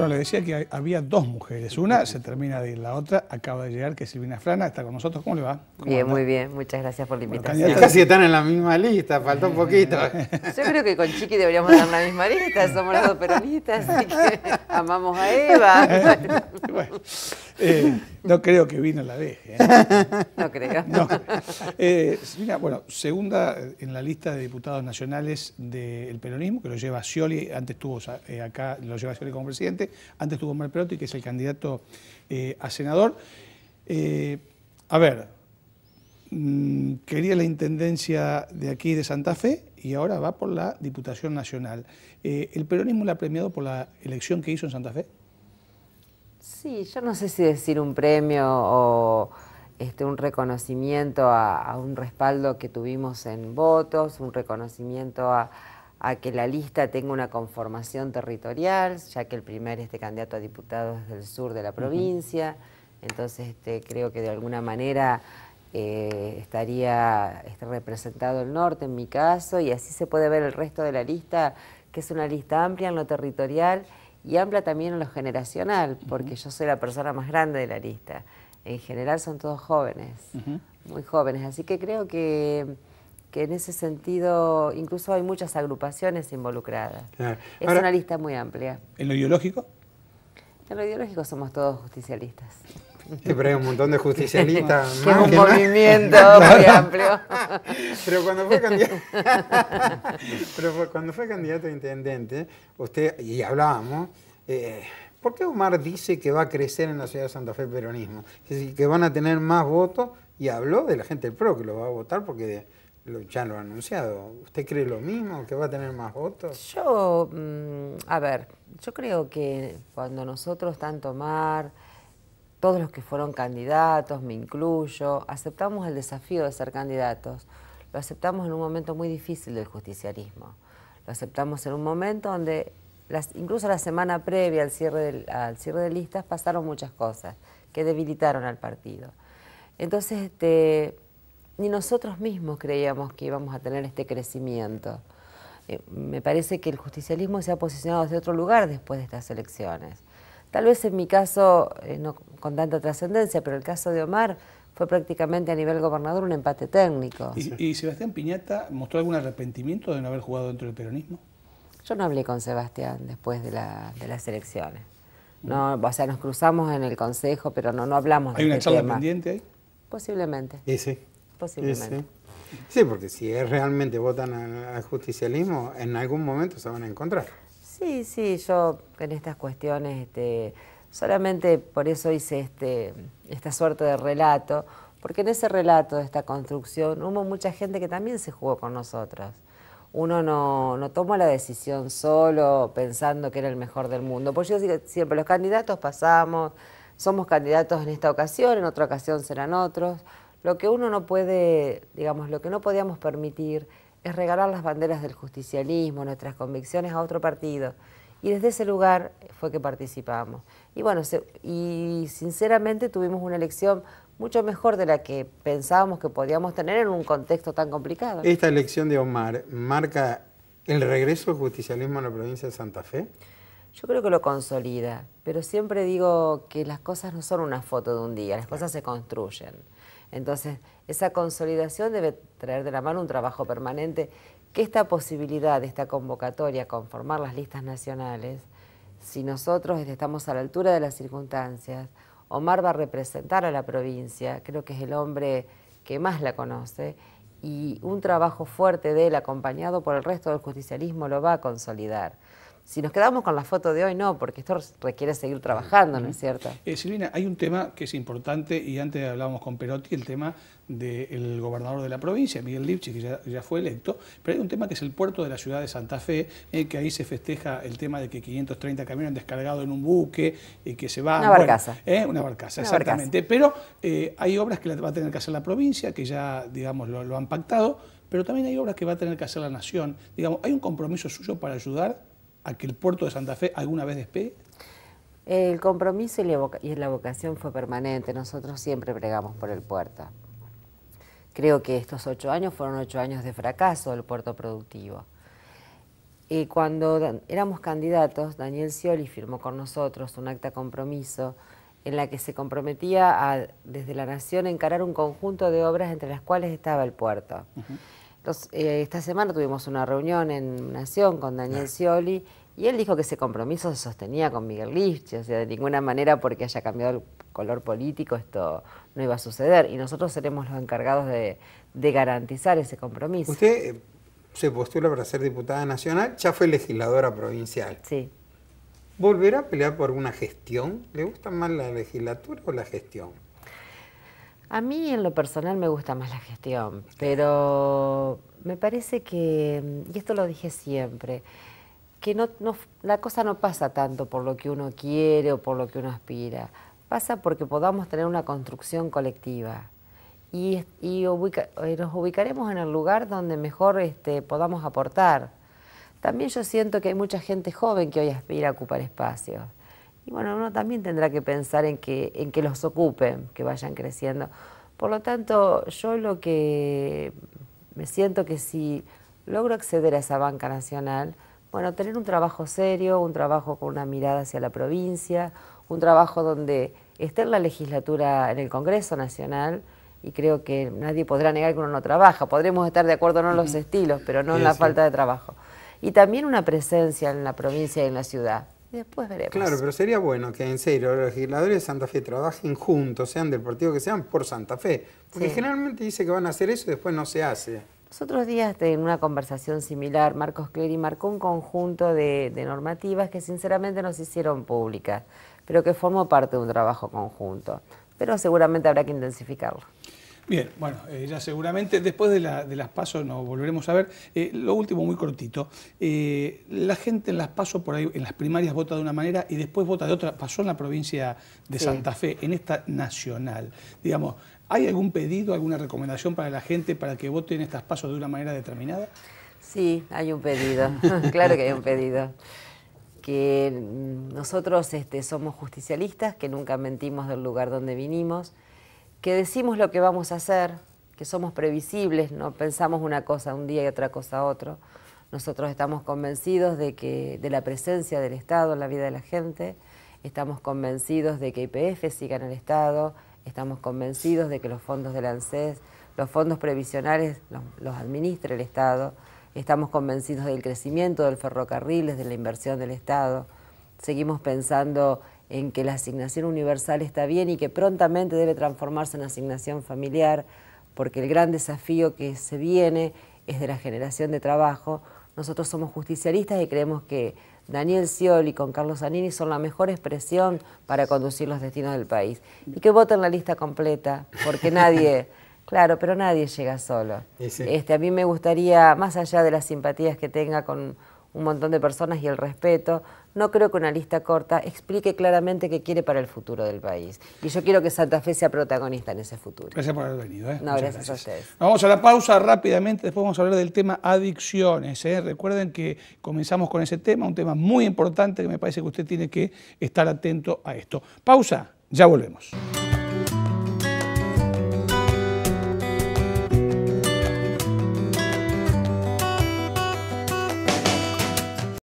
Bueno, le decía que había dos mujeres. Una se termina de ir, la otra acaba de llegar, que es Silvina Frana, está con nosotros. ¿Cómo le va? bien, muy bien. Muchas gracias por la invitación. casi están en la misma lista, faltó un poquito. Yo creo que con Chiqui deberíamos estar en la misma lista, somos los dos peronistas, así que amamos a Eva. bueno. Eh, no creo que vino la vez ¿eh? No creo. Eh, mira, bueno, segunda en la lista de diputados nacionales del peronismo, que lo lleva Scioli, antes estuvo acá, lo lleva Scioli como presidente, antes estuvo Mar Perotti, que es el candidato a senador. a ver, mm, quería la intendencia de aquí de Santa Fe y ahora va por la Diputación Nacional. ¿El peronismo le ha premiado por la elección que hizo en Santa Fe? Sí, yo no sé si decir un premio o este, un reconocimiento a, un respaldo que tuvimos en votos, un reconocimiento a, que la lista tenga una conformación territorial, ya que el primer este candidato a diputado es del sur de la provincia, entonces este, creo que de alguna manera eh, estaría este, representado el norte en mi caso, y así se puede ver el resto de la lista, que es una lista amplia en lo territorial y amplia también en lo generacional, porque yo soy la persona más grande de la lista. En general son todos jóvenes, muy jóvenes, así que creo que, en ese sentido incluso hay muchas agrupaciones involucradas. Es una lista muy amplia. ¿En lo ideológico? En lo ideológico somos todos justicialistas te hay un montón de justicialistas. que un movimiento muy amplio. Pero cuando fue candidato, a intendente, usted, y hablábamos, eh, ¿por qué Omar dice que va a crecer en la ciudad de Santa Fe el peronismo? Que, van a tener más votos, y habló de la gente del PRO que lo va a votar porque ya lo ha anunciado. ¿Usted cree lo mismo, que va a tener más votos? Yo, mm, a ver, yo creo que cuando nosotros, tanto Omar todos los que fueron candidatos, me incluyo, aceptamos el desafío de ser candidatos. Lo aceptamos en un momento muy difícil del justicialismo, Lo aceptamos en un momento donde las, incluso la semana previa al cierre, cierre de listas pasaron muchas cosas que debilitaron al partido. Entonces, este, ni nosotros mismos creíamos que íbamos a tener este crecimiento. Eh, me parece que el justicialismo se ha posicionado desde otro lugar después de estas elecciones. Tal vez en mi caso eh, no, con tanta trascendencia, pero el caso de Omar fue prácticamente a nivel gobernador un empate técnico. ¿Y, Sebastián Piñata mostró algún arrepentimiento de no haber jugado dentro del peronismo? Yo no hablé con Sebastián después de, las elecciones. Mm. o sea, nos cruzamos en el consejo, pero no, no hablamos ¿Hay de ¿Hay una este charla pendiente ahí? Posiblemente. sí. Posiblemente. Sí, porque si realmente votan al justicialismo, en algún momento se van a encontrar. Sí, sí, yo en estas cuestiones este, Solamente por eso hice este, esta suerte de relato, porque en ese relato de esta construcción hubo mucha gente que también se jugó con nosotros. Uno no, no tomó la decisión solo pensando que era el mejor del mundo. Porque yo siempre, los candidatos pasamos, somos candidatos en esta ocasión, en otra ocasión serán otros. Lo que uno no puede, digamos, lo que no podíamos permitir es regalar las banderas del justicialismo, nuestras convicciones a otro partido. Y desde ese lugar fue que participamos. Y bueno, y sinceramente tuvimos una elección mucho mejor de la que pensábamos que podíamos tener en un contexto tan complicado. ¿Esta elección de Omar marca el regreso del justicialismo a la provincia de Santa Fe? Yo creo que lo consolida, pero siempre digo que las cosas no son una foto de un día, las cosas se construyen. Entonces, esa consolidación debe traer de la mano un trabajo permanente, que esta posibilidad, esta convocatoria, conformar las listas nacionales, si nosotros estamos a la altura de las circunstancias, Omar va a representar a la provincia, creo que es el hombre que más la conoce, y un trabajo fuerte de él acompañado por el resto del justicialismo lo va a consolidar. Si nos quedamos con la foto de hoy, no, porque esto requiere seguir trabajando, ¿no es cierto? Eh, Silvina, hay un tema que es importante y antes hablábamos con Perotti, el tema del gobernador de la provincia, Miguel Lipchi, que ya, fue electo, pero hay un tema que es el puerto de la ciudad de Santa Fe, eh, que ahí se festeja el tema de que 530 camiones descargado en un buque y eh, que se va... Una barcaza. una barcaza, exactamente. Pero hay obras que va a tener que hacer la provincia, que ya, digamos, lo, lo han pactado, pero también hay obras que va a tener que hacer la nación. Digamos, hay un compromiso suyo para ayudar a que el puerto de Santa Fe alguna vez despegue? El compromiso y la vocación fue permanente. Nosotros siempre bregamos por el puerto. Creo que estos ocho años fueron ocho años de fracaso del puerto productivo. Y cuando éramos candidatos, Daniel Scioli firmó con nosotros un acta compromiso en la que se comprometía a, desde la Nación a encarar un conjunto de obras entre las cuales estaba el puerto. Los, eh, esta semana tuvimos una reunión en Nación con Daniel Scioli y él dijo que ese compromiso se sostenía con Miguel Lifchi, o sea, de ninguna manera porque haya cambiado el color político esto no iba a suceder y nosotros seremos los encargados de, de garantizar ese compromiso. Usted eh, se postula para ser diputada nacional, ya fue legisladora provincial. Sí. ¿Volverá a pelear por una gestión? ¿Le gusta más la legislatura o la gestión? A mí en lo personal me gusta más la gestión, pero me parece que, y esto lo dije siempre, que la cosa no pasa tanto por lo que uno quiere o por lo que uno aspira, pasa porque podamos tener una construcción colectiva y, eh, nos ubicaremos en el lugar donde mejor este, podamos aportar. También yo siento que hay mucha gente joven que hoy aspira a ocupar espacios bueno, uno también tendrá que pensar en que, en que los ocupen, que vayan creciendo. Por lo tanto, yo lo que me siento que si logro acceder a esa banca nacional, bueno, tener un trabajo serio, un trabajo con una mirada hacia la provincia, un trabajo donde esté en la legislatura, en el Congreso Nacional, y creo que nadie podrá negar que uno no trabaja. Podremos estar de acuerdo no en los estilos, pero no en la falta de trabajo. Y también una presencia en la provincia y en la ciudad después veremos. Claro, pero sería bueno que en serio los legisladores de Santa Fe trabajen juntos, sean del partido que sean, por Santa Fe. Porque generalmente dice que van a hacer eso y después no se hace. Los otros días, en una conversación similar, Marcos Clery marcó un conjunto de, de normativas que sinceramente no se hicieron públicas, pero que formó parte de un trabajo conjunto. Pero seguramente habrá que intensificarlo. Bien, bueno, eh, ya seguramente después de, las pasos nos volveremos a ver. Eh, lo último, muy cortito. Eh, la gente en las pasos, por ahí, en las primarias vota de una manera y después vota de otra. Pasó en la provincia de Santa Fe, en esta nacional. Digamos, ¿hay algún pedido, alguna recomendación para la gente para que vote en estas pasos de una manera determinada? Sí, hay un pedido. claro que hay un pedido que nosotros este, somos justicialistas, que nunca mentimos del lugar donde vinimos, que decimos lo que vamos a hacer, que somos previsibles, no pensamos una cosa un día y otra cosa otro. Nosotros estamos convencidos de, que, de la presencia del Estado en la vida de la gente, estamos convencidos de que IPF siga en el Estado, estamos convencidos de que los fondos del ANSES, los fondos previsionales los, los administre el Estado, estamos convencidos del crecimiento del ferrocarril, de la inversión del Estado, seguimos pensando en que la asignación universal está bien y que prontamente debe transformarse en asignación familiar, porque el gran desafío que se viene es de la generación de trabajo. Nosotros somos justicialistas y creemos que Daniel Scioli con Carlos Anini son la mejor expresión para conducir los destinos del país. Y que voten la lista completa, porque nadie... Claro, pero nadie llega solo. Este, a mí me gustaría, más allá de las simpatías que tenga con un montón de personas y el respeto. No creo que una lista corta explique claramente qué quiere para el futuro del país. Y yo quiero que Santa Fe sea protagonista en ese futuro. Gracias por haber venido. ¿eh? No, gracias, a ustedes. vamos a la pausa rápidamente, después vamos a hablar del tema adicciones. ¿eh? Recuerden que comenzamos con ese tema, un tema muy importante que me parece que usted tiene que estar atento a esto. Pausa, ya volvemos.